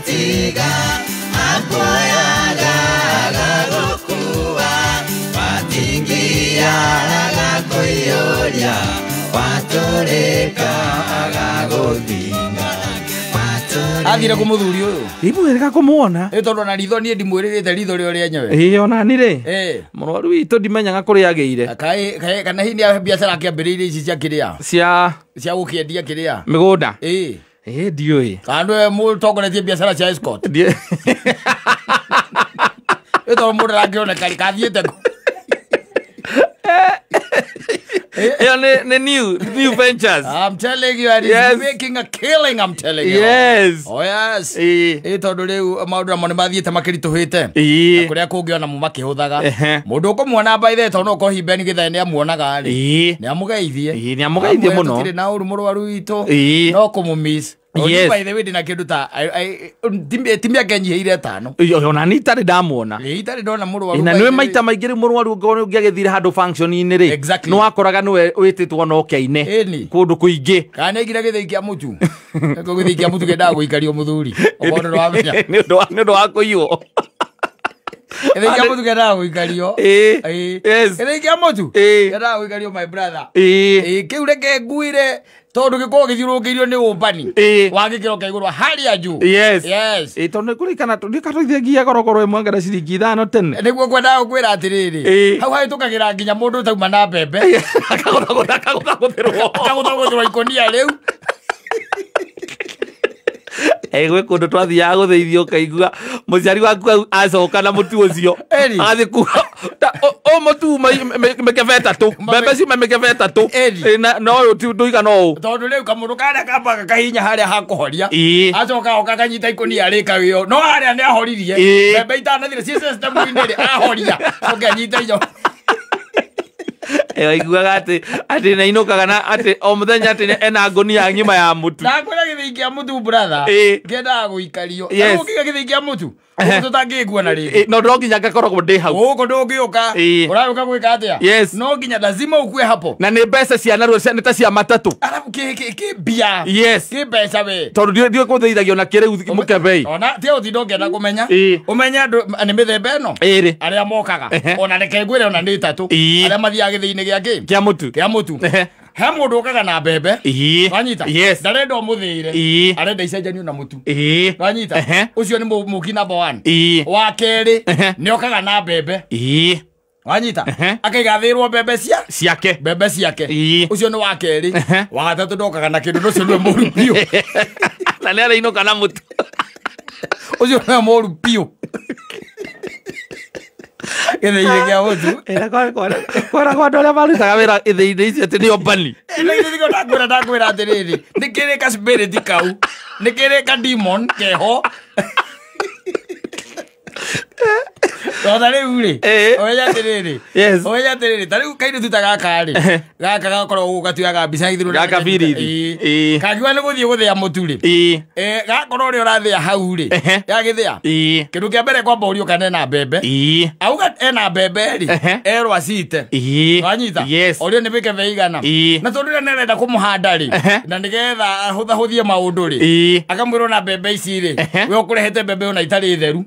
gutiga akoyaga agagokuba watingia agakoyoria watoreka agaguthinga athire kå må thuri å yå imwä ga kå mwona ä tondå ona ritho niä ndimwä rä rä te ritho rä a rä enyewe ä ona rä må rwaru witå ndimenyaga kå rä agä ire kana hihi nä biacara akä ambä rä ire ici ciakä rä a cia cia gå kä endia kä rä a mä gå nda eh, biacara cia escort ito mundu rangioneka rikathiite ku eh, Yo, ne, ne new, new ventures. I'm telling you, it is making a killing, I'm telling you. Yes. Oh, yes. Ĩ eh. eh, tondũ rĩu maũndũ namo nĩ mathiĩte makĩritũhĩte. Ĩ. Kũrĩa kũngĩ ona mo makĩhũthaga. Mũndũ ũkũmuona by no ũkorwo himbeni na Oh, yes. wä na kä ndå ta timbi ake nyiheire tano ona nä itarä ndamuona itarä ndona må rwaru na nä maita maingä rä må rwaru ngä agä thire handå functioninä rä nä wakoraga nä wä tä two na kå ndå kå ingä kana nä ngira gä thä kia må tu gä thä kia må å ndå wa kå iywo ithaikia mutu kendaga guikario ithaikia mutu kendaga guikario my brother eh. eh, kiu reke nguire tondu gikorwo githiurungeirio ni umbani eh. wa gikiro kia igurwa haria juu yes yes e tondu kurikana tondu katuthengia gorogoro imwe ngara ciringi ithano tene niguo ngwendaga kwira atiriri hau hahitukagira nginya mundu utauma na mbembe akaguthaguthirwo akaguthaguthirwo ikonia riu egwe kundu twathiaga gutheithio kaigua muciari waku acoka na mutu ucio athi kuga na må tu mä kebe tatå mbembe cima mä kebe tatå no å ti ndå igana å tondå rä u kamå ndå karä a kambaga kahinya harä a hakå horia acoka oka kanyita ikå nia arä o no harä a nä ahoririe mbembe itanathire ciä ahoriria å ngä anyita inyoo waiguaga atä atä nainåkaga na atä o må thenya atä ena ya ng'ima ya må tu nakwä ra gä thä inkä a må tu ngendaga gå ikario yes. gä thä inkä a må tu Eh. tutangä nguona rä eh, no no nginya ngakoragwo ndä hau gå ka å ragå na nä mbeca cianaruo cia matatå mbeca we tondå kå theithagio na kä rä u må kebei å tinda nä mä themba ä no ärä arä a re ona nä tatå a mathiaga gä thä gä a kä kä a he mundu ukaga na mbembe wanyita ndarenda å må thä ire arenda icenjanio na må tu wanyita å cio nä må ki namba wa kerä nä okaga na mbembe wanyita akaigathirwo mbembe cia ciake mbembe ciake ucio ni wa keri wa gatatu ndokaga na kindu nucio ni muru piu na ni arainå kana må tu ucio ni muru piu gä-thä-inä gä a å tu kweragwo andå arä a marutaga wä ra ithä-inä icio atä nä o mbani ndangwä ra ndangwä ra atä rä rä nä kä rä ka kau nä kä rä ka keho no rä u rä omenya atä rä rä omenya atä rä rä ta rä u kairä tuta gakarä gaka gakorwo gå gatuaga mbica ithä rå kangiwa nä gå thiä gå thä a må tu rä gakorwo å rä a å rathä a hau rä gagä thä a kä ndå kä a mbere kwamba å riå kane na mbembe au ena mbemberi erwo acite wanyita ũrĩa nĩ bĩke veigana na tondũ rĩrĩa nĩarenda kũmũhanda rĩ na nĩgetha ahũthahũthie maũndũ rĩ akamwĩrwo na mbembe ici rĩ we ũkũrehete mbembe ona itari theru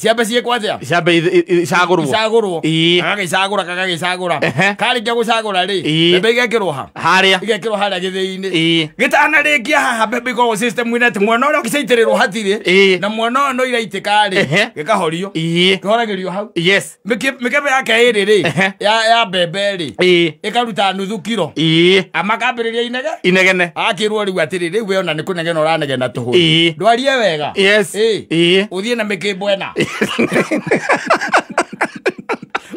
ciambe ciĩkwo atĩa ciambe icagũrwo icagũrwo agagĩcagũra gagagĩcagũra karĩkia gũcagũra rĩ mbembe igekĩrwo ha harĩa igekĩrwo harĩa gĩthĩi-inĩ gĩtana rĩngĩa haha mbembe ikoragwo system-inĩ atĩ mwana ũrĩa ũgĩcaitĩrĩrwo hatirĩ na mwana ũyũ no iraitĩka rĩ gĩkahorio kĩhoragĩrio hau yes mikebe yake ĩrĩ rĩ ya mbembe rĩ ĩkaruta nuthu kiro amakambĩrĩria inege inegene akĩrwo rĩu atĩrĩ rĩu weo na nĩ kũnegena ũranegena tũhũ ndwarie wega ũthiĩ na mĩkĩmbwo ĩna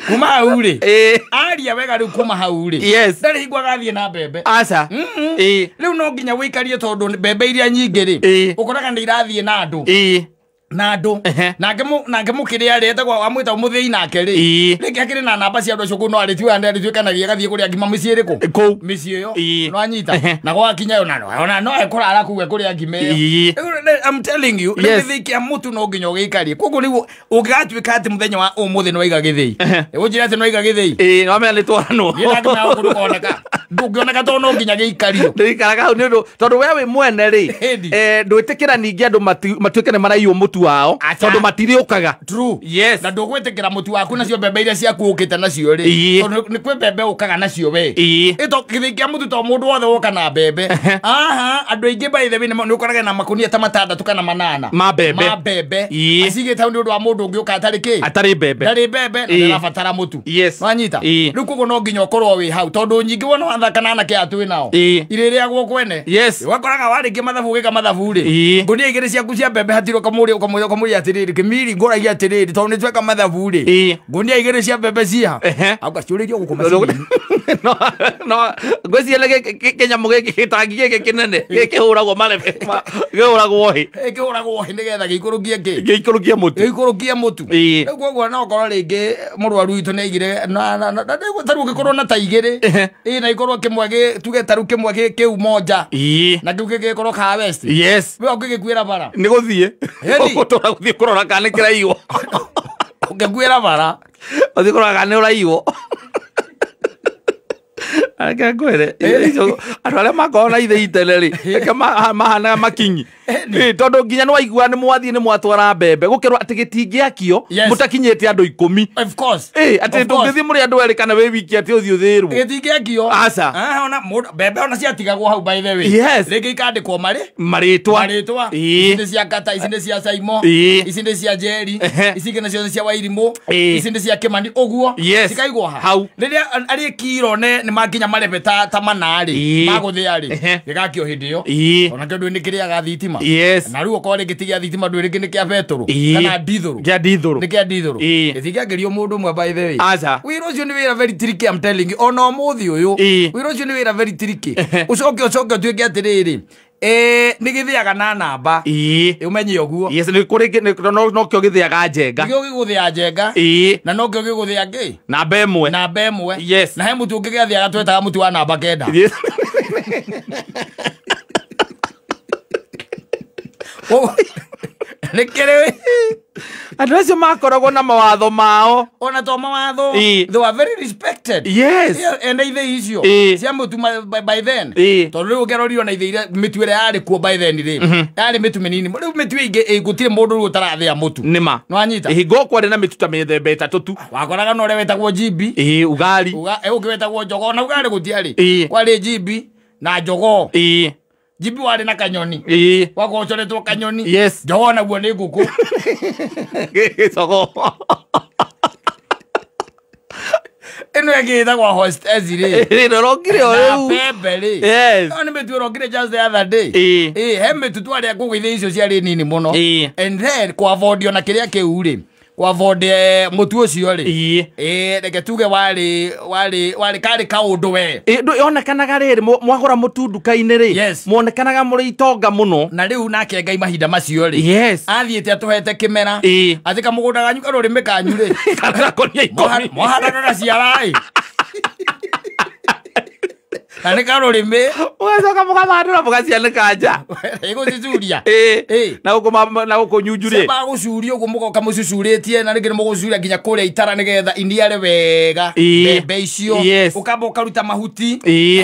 kuma hau rĩ aria wega rä u kuma hau rĩ ndarä hingo agathiä na mbembe aca mm-hmm. rä u no nginya wä ikarie tondå mbembe iria nyingä rĩ å koraga nä irathiä na andå na andå nake må kä rä arä etagwo amwä tagwo må thä i nake rä rä ngä akä rä na namba cia andå acio kå no arä tuä andä arä tuä kanagia gathiä kå rä a ngima mä ciä rä kå kå mä ciä ä yo no anyita na gwakinya yo ona no ekå rara kuga kå rä a ngima ä yo nä gä thä kä a må tu no nginya å gä ikarie koguo rä guo å ngä gatuä ka atä må thenya wa å må thä nwaiga gä thä i gå njä ra atä noiga gä thä i nomea nä twaranwo ndå ngä oneka tondå no nginya gä ikario ndä ikaraga hau tondå we wä mwene rä eh, ndwä tä kä ra ningä andå matuä ke nä maraiyo må tu wao tondå matirä å kaga na ndå gwä tä kä ra må tu waku nacio mbembe iria ciaku å kä te nacio rä tondå nä kwä mbembe å kaga nacio we ä to gä thä kä a må tu to må ndå wothe woka na mbembe aha andå aingä mbaithebe nä å korage na makå nia ta matandatå kana manana ma mbembe acigä te nä å ndå wa må ndå å ngä å ka atarä kä atarä mbembe ndarä mbembe na nä rabatara må tu wanyita rä u koguo no nginya å korwo wä hau tondå nyingä wona wathakana anake atwä nao irä rä agwo kwene wakoraga warä kä mathabu å gä ka mathabu rä ngå nia igä rä ciaku cia mbembe hatirå kamå rä kamuthe kamuri atiriri kimiri ngoragia atiriri tondu nitweka mathabu ri ngunia igiri cia mbembe ciha augaciuririo guku macini no no ngwicielege kinyamu giki gitangi giki kinene gikihuragwo marebe gihuragwo hi gikihuragwo hi nigetha giikurukie ki giikurukie mutu giikurukie mutu riu koguo no korwo ringi murwaru na na aigire taru gikorwo na ta igiri ii na ikorwo kimwe tuge taru kimwe kiu moja na kiu gigikorwo ka west yes we ungigikuira bara ni guthie koguo tora guthie kurora kana kiraiywo ungekuira bara uthie kurora kana uraiywo reke andå arä a na rä eh. mahanaga makinyi eh, tondå nginya nä waigua nä mwathiä nä mwatwara mbembe gå kerwo atä gä tingä akio må takinyä te andå ikå atä ngä thiä må rä andå erä kana wä wiki atä å thiä thä ona ciatigagwo hau rä ngä ikandä kwo marä marä twa cia cia caimo cia cia wairimå cia kä mani å guo cikaigwo hau rä rä a arä nä manginya marebe ta ta manarĩ magũthĩa-rĩ gĩgakĩo hĩndĩ ĩyo onakĩo ndũĩ nĩ kĩrĩaga thitima na rĩu okorwo rĩngĩ ti gĩa thitima ndũĩ rĩngĩ nĩ kia betũrũ kana ndithũrũ kĩa ndithũrũ nĩ kĩa ndithũrũ gĩtingĩakĩrio mũndũ ũmwe by the way aca wĩra ũcio nĩ wĩra very tricky I'm telling you ona ũmũthĩ ũyũ wĩra ũcio nĩ wĩra very tricky ũcoke ũcoke ũtuĩke atĩrĩrĩ ä nä gä thä aga na namba ä å menye å guo no kä o gä thä aga njenga gä o gä gå thä a njenga na no kä o gä gå thä a ngä namba ä mwe namba ä mwe na he må tu å ngä gä a thä aga twetaga må tu wa namba kenda nä kä rä andå acio makoragwo na mawatho mao ona to mawatho they were very respected yes enda ithe icio cia må tu by then to rä u å ngerorio na ithe ira mä tu kuo by then ri ari mitu menini mä nini inge u mä tu ä gå mutu nima no anyita hi go kwa a må tu nä ma nä wanyita na mä tuta mä thembe ĩtatå tu wakoraga no å rä a wetagwo jimbi ugari å kä wetagwo njogo na ugali gutiari kwa ri gb na njogoo jimbi warä na kanyoni wagocoretwo kanyoni yes. nä ngå kå gäcogo ino ängä tagwa rä rokire o rä u pembe rä no mä tu rokire just the other day he mä tu twarä a kå gä icio ciarä nini må then kwa vodio na kä rä a kä u rä wavondire mutu ucio ri ä reke tuge warä karä ndå we yonekanaga rä rä mwagå mutu nduka-inä rä mwonekanaga må rä itonga må no na rä u nake ngai mahinda macio rä athiä te atå hete kä mera atä kamå gå ndaganyu karå rä mä kanyu rä mwahanaga gaciara Eh, eh. na nä karå mä ågacoka må gamatå ra må gacianä kanja gå cicuria na gå kå nyunjurä curia å guo må goka må cucurä tie na rä ngä nä må gå curia nginya kå rä a itara nä getha iniare wega mbembe icio å kamba å karuta mahuti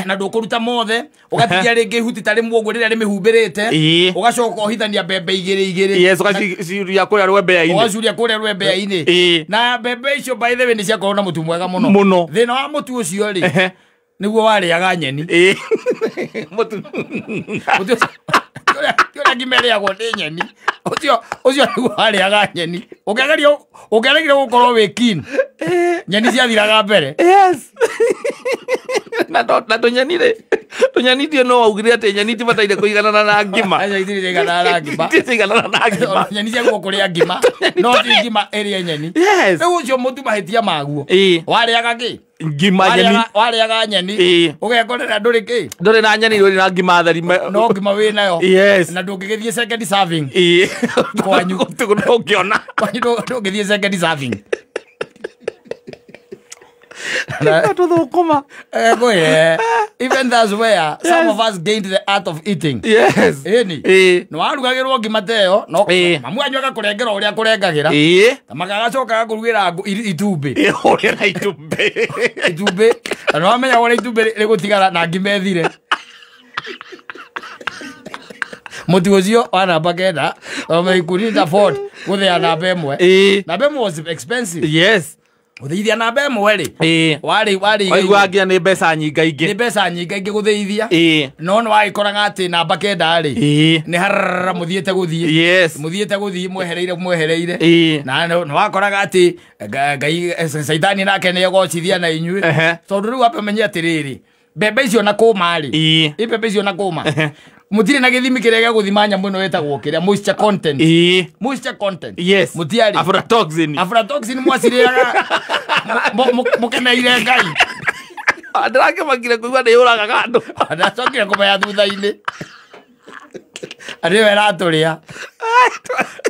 na ndå kå ruta mothe å gatigia rä ngä ihuti tarä mwoguo rä rä a rä mä humbä rä te å gacoka å hithania mbembe igä rä igä rä ågacuria kå rä a kå rä a rwembeainä na mbembe icio mbaithewä nä ciakorwo na må tu mwega må no thä na wa må tu å cio rä niguo warĩaga nyeni tiå rä a ngima rä agwo ndä nyeni å cio nä guo warä aga nyeni å ngä ageria ukeregire gukorwo wi keen eh. nyeni ciathiraga mbere yes na tunyeni rä tunyeni tio no waugire atä nyeni ti bataire iganana na ngima ti ngimaiganana na ngima ciagua kå rä a ngima no ti ngima ä rä e nyeni rä u å cio må tu maguo warä aga kä ngima nyeni wariaga aga nyeni ugekorera nduri ki nduri na nyeni nduri na ngima thari no ngima wä nayo na ndungigithie second serving thiä kwanyu no å ngä ona ndå second is having to eh, eh. the eh, ukuma. Ego, mamu Even kå rengera å rä a kå rengagä ra ngima ta ĩyo, no mamu anyu ũrĩa akũrengagĩra. Ĩ. Na magagacoka itumbĩ. Ĩ ũrĩa na itumbĩ. rĩgũtigara na må ti å cio wa kenda ikundinda gå thea namba ä mwe namba ä mwe guthithia na mbe mweri wari wari nä mbeca nyingaingä nä mbeca nyingaingä gå thĩithia no nä wagĩkoraga atä namba kenda rä nä harara må thiä te gå thiä må thiä te gå thiä mwehereire mwehereire na nä wakoraga atä ngai caitani nake nä egocithia na inyuä tondå rä u apamenye atä rä rä mbembe icio na kå ma rä ä mbembe icio na kå ma mutirä na gä thimi kä rä a gä a gå thima nyamå ä no wetagwo kä rä a mwacirä raga må keneire ngai ndärakä makire kå igua nä yå ragaga andå ndacokire kå maya thutha-inä andä ä rä a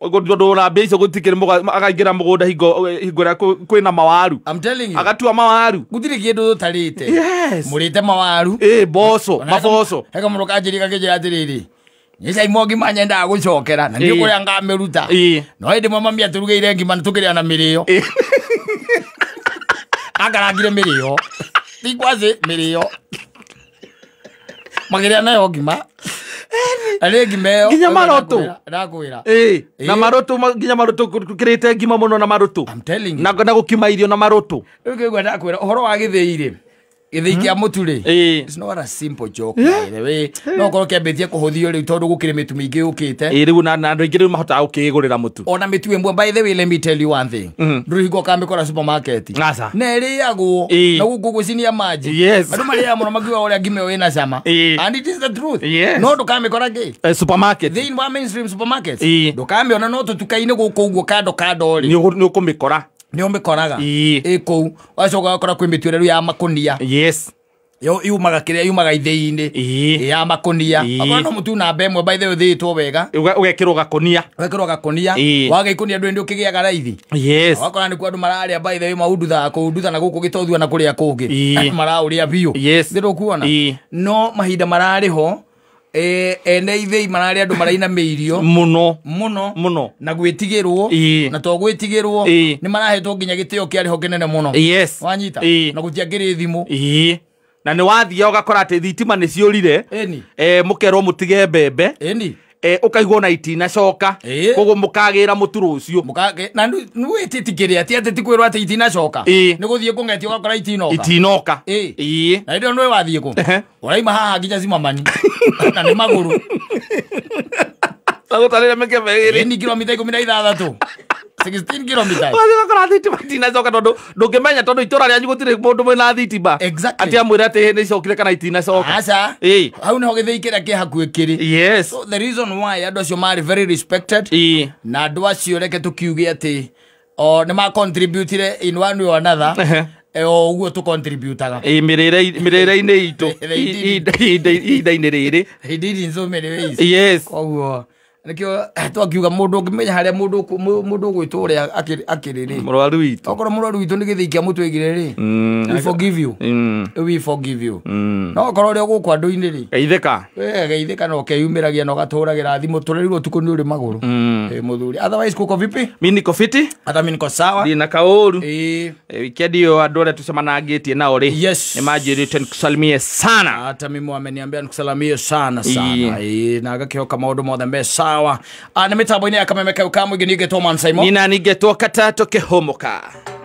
tondå na mbia icio gå tikärä againgä ra må gå nda hingo ä kwä na mawaru agatua mawaru gå tirä kä ndå tarä te må rä te mawaru mboco maboco heka må rå kanjä rä gagä njä ra atä rä rä icaimogi manyendaga gå cokera na nä kå rä a ngamä ruta no hä ndä mwe mami atå rugä ire ngima nä tå kä rä a na mä rä o akarangire mä rä o yo tikwacä mä rä o magä rä a nayo ngima rä nginya marotå ndagwä na nginya kä rä te ngima må no na marotå na gå kima irio na marotå rä u ndakwä ra å horo wa gä thä githii kia mutu hmm? ri it's not a simple joke by the way no ngoro kiambitie kuhuthio riu tondu gukiri mitu mingi yukite ii riu na andu aingi riu mutu ona mitu imwe by the way let me tell you one thing ndurihingo mm-hmm. kamikora supermarket aca neriagwo na guku gucinia maji yes andu makiuga uria ngimeo ina cama and it is the truth yes no ndukamikora ngi eh, supermarket thiini wa mainstream supermarket ndukamiona no tutukaini guku uguo kando kando ri ni nä å mä koraga ä kå u ũgacoka ũgakora kwä mä tuä reru ya makonia yes yumaga kä rä a yumaga ithä-inä ya makonia akorwo no må tu namba ä mwe mbaithe å thä two wega å gekä rwo gakonia å gekä rwo gakonia wagä ikonia ndå nä å kä gä aga raithi wakora nä kuo andå mararä a mbaithe maunduthaga kå undutha na gå kå gä tothua na kå rä a kå ngä maraå rä a biå ndä rå kuona no mahinda mararä ho ene ithei mararä andå maraina mä irio må no må no må no na gwä tigä rwo na to gwä tigä rwo nä marahetwo nginya gä tä o kä arä ho kä nene må no wanyita na gå tiangä rä thimå na nä wathia å gakora atä thitima nä ciå rire må kerwo må tige mbembe ukaigwo eh, na itina itinacoka koguo mukagira muturu ucio na wititikire ati ati tikwirwo ati itinacoka ni guthie kungetia ugakora itinoka ka ii na ndio nwe wathie ku uraima haha nginya zimamani na ni maguru tagå tarä re mä kebe ä rä ni kiromita ikå mi na ithathatå 16 kilometers wathiga kora thitima itinacoka tondu ndungimenya tondu itura ryanyu gutire mundu mwina thitima exactly ati amwira ati ni cokire kana itinacoka asa eh hau niho githikira ki hakuhi kiri yes so the reason why andu acio mari na andu acio reke tukiuge ati o nä makontributire in one way or guo tå kontributaga märä re-inä itå ihinda-inä rä rä koguo nikio eh, twakiuga mundu ngimenya haria mundu mundu gwitwo uria akiriri murwaru witu okoro murwaru witu ni githikia mutwigire ri mm. we forgive you mm. we forgive you mm. no okorwo ri ugukwa ndu-ini ri geithika geithika no ke keyumiragia no gaturagira thimu turerirwo tuku ni uri maguru mm. e, muthuri otherwise kuko vipi mi niko fiti hata mi niko sawa ni ndina kauru eh e, wikendi iyo andu aria tucemanangitie na ri yes. imagine ten kusalimie sana hata mimi wameniambia nikusalimie sana sana eh e. na ngakioka maundu mothe me sawa sawa ah, nimĩtambo-inĩ ya kameme kau ka mũingĩ two mansaimo nina ningĩtwo katatoke homoka